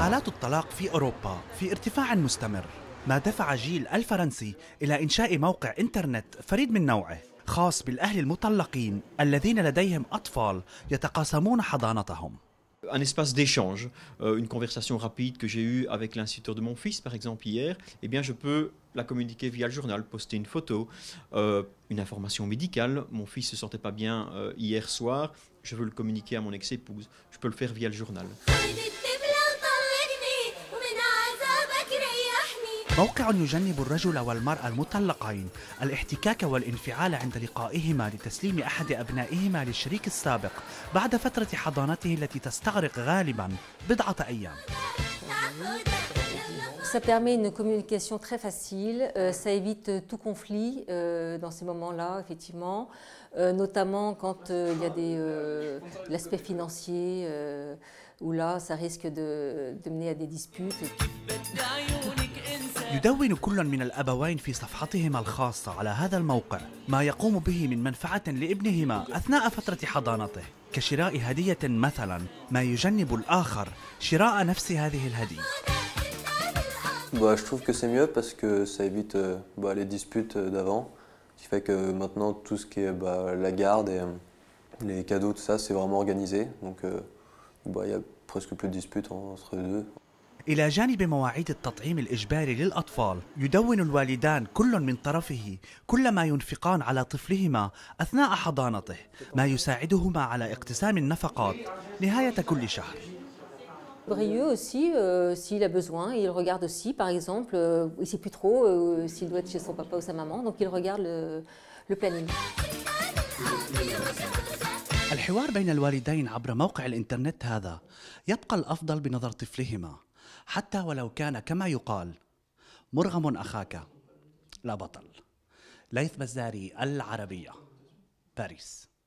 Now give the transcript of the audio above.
un espace d'échange, euh, une conversation rapide que j'ai eue avec l'instituteur de mon fils, par exemple, hier, eh bien, je peux la communiquer via le journal, poster une photo, euh, une information médicale. Mon fils ne se sentait pas bien euh, hier soir, je veux le communiquer à mon ex-épouse, je peux le faire via le journal. موقع يجنب الرجل والمرأة المطلقين الاحتكاك والانفعال عند لقائهما لتسليم أحد أبنائهما للشريك السابق بعد فترة حضانته التي تستغرق غالبا بضعة أيام. Ça permet une communication très facile, euh, ça évite tout conflit euh, dans ces moments-là, effectivement, euh, notamment quand euh, il y a euh, l'aspect financier, euh, où là, ça risque de, de mener à des disputes. يدون كل من الأبوين في صفحتهما الخاصة على هذا الموقع ما يقوم به من منفعة لابنهما أثناء فترة حضانته كشراء هدية مثلا ما يجنب الآخر شراء نفس هذه الهدية Bah, je trouve que c'est mieux parce que ça évite euh, bah, les disputes euh, d'avant, Ce qui fait que maintenant tout ce qui est bah, la garde et euh, les cadeaux, tout ça, c'est vraiment organisé. Donc il euh, bah, a presque plus de disputes entre les deux. إلى جانب مواعيد التطعيم الإجباري للأطفال يدون الوالدان كل من طرفه كل ما ينفقان على طفلهما أثناء حضانته ما يساعدهما على اقتسام النفقات نهاية كل شهر Brieux aussi, euh, s'il a besoin, il regarde aussi, par exemple, euh, il ne sait plus trop euh, s'il doit être chez son papa ou sa maman, donc il regarde le, le planning. الحوار بين الوالدين عبر موقع الإنترنت هذا يبقى الأفضل بنظر طفلهما حتى ولو كان كما يقال مرغم أخاك لا بطل ليث بزاري العربية باريس